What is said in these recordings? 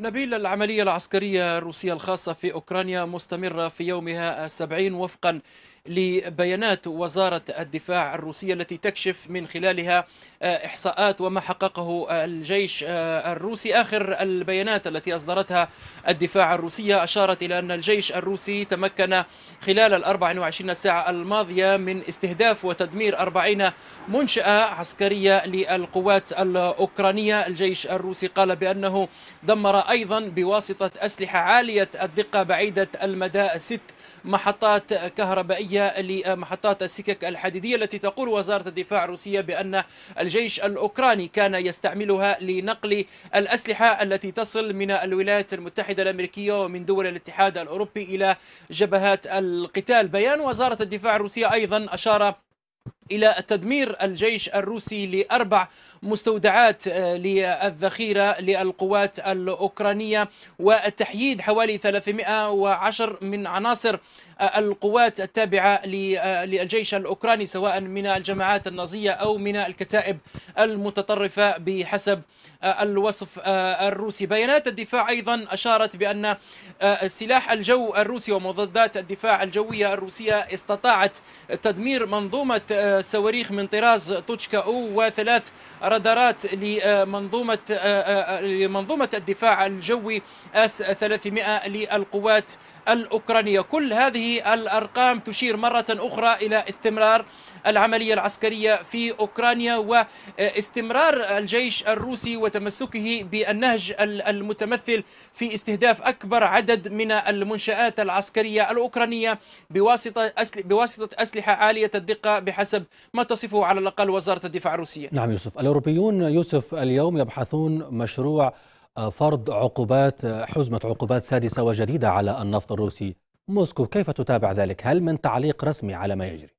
نبيل العملية العسكرية الروسية الخاصة في أوكرانيا مستمرة في يومها السبعين وفقا لبيانات وزارة الدفاع الروسية التي تكشف من خلالها آه، إحصاءات وما حققه آه، الجيش آه، الروسي آخر البيانات التي أصدرتها الدفاع الروسية أشارت إلى أن الجيش الروسي تمكن خلال ال 24 ساعة الماضية من استهداف وتدمير 40 منشأة عسكرية للقوات الأوكرانية الجيش الروسي قال بأنه دمر أيضا بواسطة أسلحة عالية الدقة بعيدة المدى ست محطات كهربائية لمحطات السكك الحديدية التي تقول وزارة الدفاع الروسية بأن الجيش الأوكراني كان يستعملها لنقل الأسلحة التي تصل من الولايات المتحدة الأمريكية ومن دول الاتحاد الأوروبي إلى جبهات القتال بيان وزارة الدفاع الروسية أيضا أشار إلى تدمير الجيش الروسي لأربع مستودعات آه، للذخيرة للقوات الأوكرانية وتحييد حوالي 310 من عناصر آه، القوات التابعة آه، للجيش الأوكراني سواء من الجماعات النازية أو من الكتائب المتطرفة بحسب الوصف الروسي بيانات الدفاع أيضا أشارت بأن سلاح الجو الروسي ومضادات الدفاع الجوية الروسية استطاعت تدمير منظومة صواريخ من طراز توتشكا أو وثلاث رادارات لمنظومة لمنظومة الدفاع الجوي اس 300 للقوات الأوكرانية كل هذه الأرقام تشير مرة أخرى إلى استمرار العملية العسكرية في أوكرانيا واستمرار الجيش الروسي وتمسكه بالنهج المتمثل في استهداف أكبر عدد من المنشآت العسكرية الأوكرانية بواسطة أسلحة عالية الدقة بحسب ما تصفه على الأقل وزارة الدفاع الروسية نعم يوسف الأوروبيون يوسف اليوم يبحثون مشروع آه، فرض عقوبات آه، حزمة عقوبات سادسة وجديدة على النفط الروسي موسكو كيف تتابع ذلك؟ هل من تعليق رسمي على ما يجري؟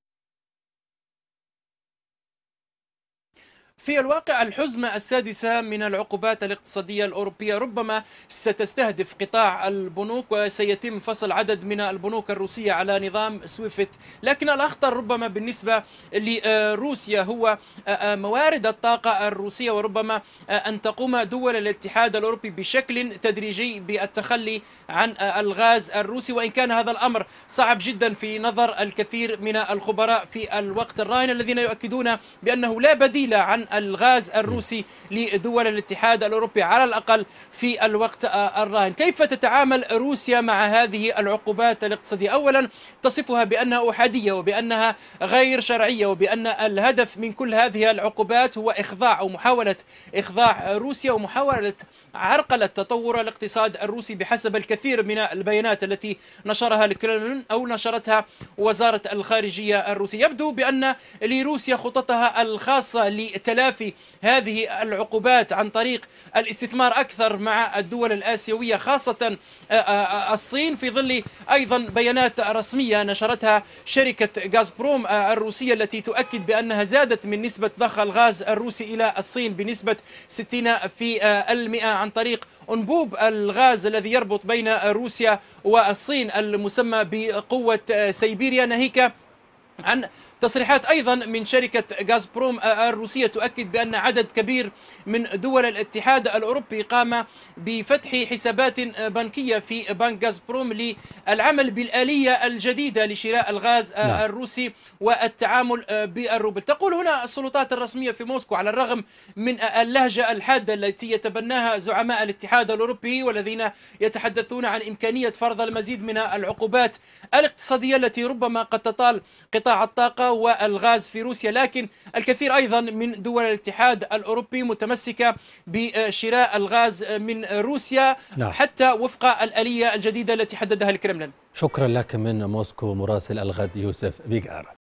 في الواقع الحزمة السادسة من العقوبات الاقتصادية الأوروبية ربما ستستهدف قطاع البنوك وسيتم فصل عدد من البنوك الروسية على نظام سويفت لكن الأخطر ربما بالنسبة لروسيا هو آه، آه، موارد الطاقة الروسية وربما آه، أن تقوم دول الاتحاد الأوروبي بشكل تدريجي بالتخلي عن الغاز الروسي وإن كان هذا الأمر صعب جدا في نظر الكثير من الخبراء في الوقت الراهن الذين يؤكدون بأنه لا بديل عن الغاز الروسي لدول الاتحاد الأوروبي على الأقل في الوقت الراهن كيف تتعامل روسيا مع هذه العقوبات الاقتصادية أولا تصفها بأنها أحادية وبأنها غير شرعية وبأن الهدف من كل هذه العقوبات هو إخضاع أو محاولة إخضاع روسيا ومحاولة عرقلة تطور الاقتصاد الروسي بحسب الكثير من البيانات التي نشرها الكرملين أو نشرتها وزارة الخارجية الروسية يبدو بأن لروسيا خططها الخاصة لتلاشي تلافي هذه العقوبات عن طريق الاستثمار أكثر مع الدول الآسيوية خاصة آه، آه، آه، الصين في ظل أيضا بيانات رسمية نشرتها شركة غاز بروم الروسية التي تؤكد بأنها زادت من نسبة ضخ الغاز الروسي إلى الصين بنسبة 60% في المئة عن طريق أنبوب الغاز الذي يربط بين روسيا والصين المسمى بقوة سيبيريا ناهيك عن تصريحات أيضا من شركة غاز بروم الروسية تؤكد بأن عدد كبير من دول الاتحاد الأوروبي قام بفتح حسابات بنكية في بنك غاز بروم للعمل بالآلية الجديدة لشراء الغاز نعم. الروسي والتعامل بالروبل تقول هنا السلطات الرسمية في موسكو على الرغم من اللهجة الحادة التي يتبناها زعماء الاتحاد الأوروبي والذين يتحدثون عن إمكانية فرض المزيد من العقوبات الاقتصادية التي ربما قد تطال قطاع الطاقة والغاز في روسيا لكن الكثير أيضا من دول الاتحاد الأوروبي متمسكة بشراء الغاز من روسيا نعم. حتى وفق الآلية الجديدة التي حددها الكرملين شكرا لك من موسكو مراسل الغد يوسف بيجار